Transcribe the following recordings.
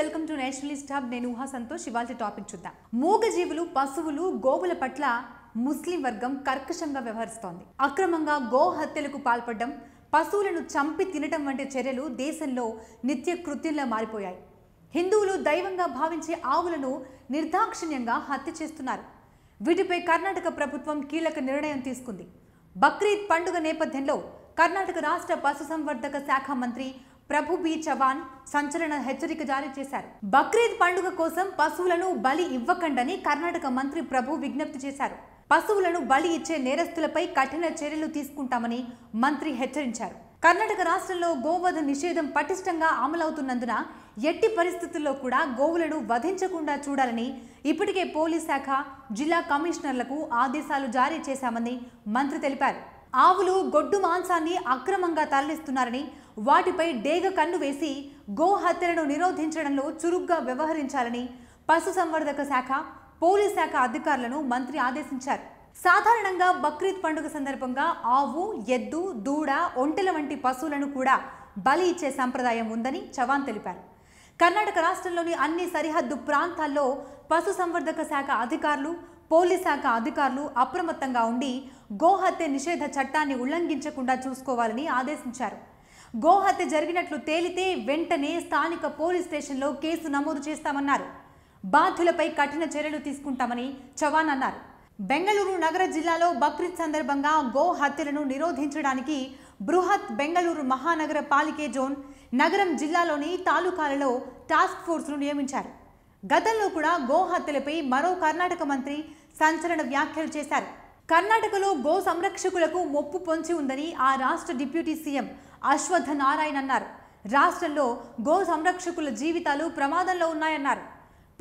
welcome to Nationalist hub నేను ఊహా సంతోష్ ఇవాళ టాపిక్ చూద్దాం మూగజీవులు పశువులు గోవుల పట్ల ముస్లిం వర్గం కర్కశంగా వ్యవహరిస్తోంది అక్రమంగా గో హత్యలకు పాల్పడడం పశువులను చంపి తినటం వంటి చర్యలు దేశంలో నిత్య కృత్యంలో మారిపోయాయి హిందువులు దైవంగా భావించే ఆవులను నిర్దాక్షిణ్యంగా హత్య చేస్తున్నారు వీటిపై కర్ణాటక ప్రభుత్వం కీలక నిర్ణయం తీసుకుంది బక్రీద్ పండుగ నేపథ్యంలో కర్ణాటక రాష్ట్ర పశుసంవర్ధక శాఖ మంత్రి ప్రభు బి చవాన్ సంచలన హెచ్చరిక జారీ చేశారు బక్రీద్ పండుగ కోసం పశువులను బలి ఇవ్వకండని కర్ణాటక మంత్రి ప్రభు విజ్ఞప్తి చేశారు పశువులను బలి ఇచ్చే నేరస్తులపై కఠిన చర్యలు తీసుకుంటామని మంత్రి హెచ్చరించారు కర్ణాటక రాష్ట్రంలో గోవధ నిషేధం పటిష్టంగా అమలవుతున్నందున ఎట్టి పరిస్థితుల్లో కూడా గోవులను వధించకుండా చూడాలని ఇప్పటికే పోలీస్ శాఖ జిల్లా కమిషనర్లకు ఆదేశాలు జారీ చేశామని మంత్రి తెలిపారు ఆవులు గొడ్డు మాంసాన్ని అక్రమంగా తరలిస్తున్నారని వాటిపై డేగ కన్ను వేసి గోహత్యలను నిరోధించడంలో చురుగ్గా వ్యవహరించాలని పశుసంవర్ధక శాఖ పోలీస్ శాఖ అధికారులను మంత్రి ఆదేశించారు సాధారణంగా బక్రీద్ పండుగ సందర్భంగా ఆవు ఎద్దు దూడ ఒంటెల వంటి పశువులను కూడా బలి ఇచ్చే సంప్రదాయం ఉందని చవాన్ తెలిపారు కర్ణాటక రాష్ట్రంలోని అన్ని సరిహద్దు ప్రాంతాల్లో పశుసంవర్ధక శాఖ అధికారులు పోలీస్ శాఖ అధికారులు అప్రమత్తంగా ఉండి గోహత్య నిషేధ చట్టాన్ని ఉల్లంఘించకుండా చూసుకోవాలని ఆదేశించారు గోహత్య జరిగినట్లు తేలితే వెంటనే స్థానిక పోలీస్ స్టేషన్లో కేసు నమోదు చేస్తామన్నారు బాధ్యులపై కఠిన చర్యలు తీసుకుంటామని చవాన్ అన్నారు బెంగళూరు నగర జిల్లాలో బక్రీద్ సందర్భంగా గో హత్యలను నిరోధించడానికి బృహత్ బెంగళూరు మహానగర పాలికే జోన్ నగరం జిల్లాలోని తాలూకాలలో టాస్క్ ఫోర్స్ను నియమించారు గతంలో కూడా గోహత్యలపై మరో కర్ణాటక మంత్రి సంచలన వ్యాఖ్యలు చేశారు కర్ణాటకలో గో సంరక్షకులకు మొప్పు పొంచి ఉందని ఆ రాష్ట్ర డిప్యూటీ సీఎం అశ్వథ్ నారాయణ అన్నారు రాష్ట్రంలో గో సంరక్షకుల జీవితాలు ప్రమాదంలో ఉన్నాయన్నారు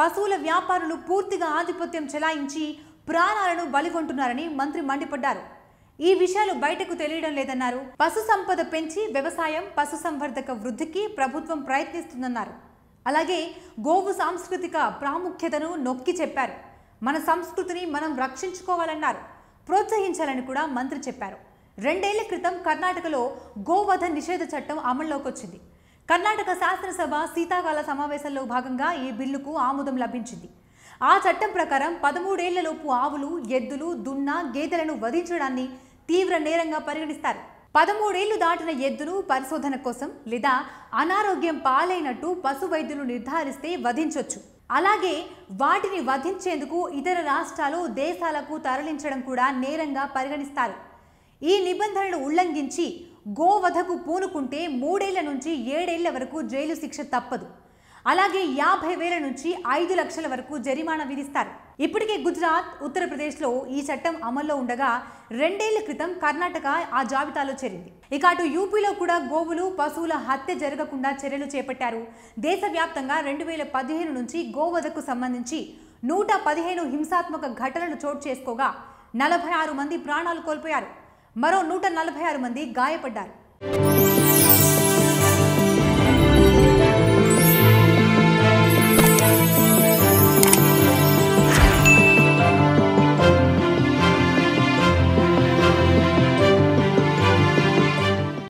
పశువుల వ్యాపారులు పూర్తిగా ఆధిపత్యం చెలాయించి ప్రాణాలను బలిగొంటున్నారని మంత్రి మండిపడ్డారు ఈ విషయాలు బయటకు తెలియడం లేదన్నారు పశు సంపద పెంచి వ్యవసాయం పశు సంవర్ధక వృద్ధికి ప్రభుత్వం ప్రయత్నిస్తుందన్నారు అలాగే గోవు సాంస్కృతిక ప్రాముఖ్యతను నొక్కి చెప్పారు మన సంస్కృతిని మనం రక్షించుకోవాలన్నారు ప్రోత్సహించాలని కూడా మంత్రి చెప్పారు రెండేళ్ల క్రితం కర్ణాటకలో గోవధ నిషేధ చట్టం అమల్లోకి వచ్చింది కర్ణాటక శాసనసభ శీతాకాల సమావేశంలో భాగంగా ఈ బిల్లుకు ఆమోదం లభించింది ఆ చట్టం ప్రకారం పదమూడేళ్లలోపు ఆవులు ఎద్దులు దున్న గేదెలను వధించడాన్ని తీవ్ర నేరంగా పరిగణిస్తారు పదమూడేళ్లు దాటిన ఎద్దును పరిశోధన కోసం లేదా అనారోగ్యం పాలైనట్టు పశు వైద్యులు నిర్ధారిస్తే వధించొచ్చు అలాగే వాటిని వధించేందుకు ఇతర రాష్ట్రాలు దేశాలకు తరలించడం కూడా నేరంగా పరిగణిస్తారు ఈ నిబంధనలు ఉల్లంఘించి గోవధకు పూనుకుంటే మూడేళ్ల నుంచి ఏడేళ్ల వరకు జైలు శిక్ష తప్పదు అలాగే యాభై వేల నుంచి ఐదు లక్షల వరకు జరిమానా విధిస్తారు ఇప్పటికే గుజరాత్ ఉత్తరప్రదేశ్లో ఈ చట్టం అమల్లో ఉండగా రెండేళ్ల క్రితం కర్ణాటక ఆ జాబితాలో చేరింది ఇక అటు యూపీలో కూడా గోవులు పశువుల హత్య జరగకుండా చర్యలు చేపట్టారు దేశవ్యాప్తంగా రెండు వేల పదిహేను నుంచి గోవధకు సంబంధించి నూట పదిహేను హింసాత్మక ఘటనలు చోటు చేసుకోగా నలభై ఆరు మంది ప్రాణాలు కోల్పోయారు మరో నూట నలభై ఆరు మంది గాయపడ్డారు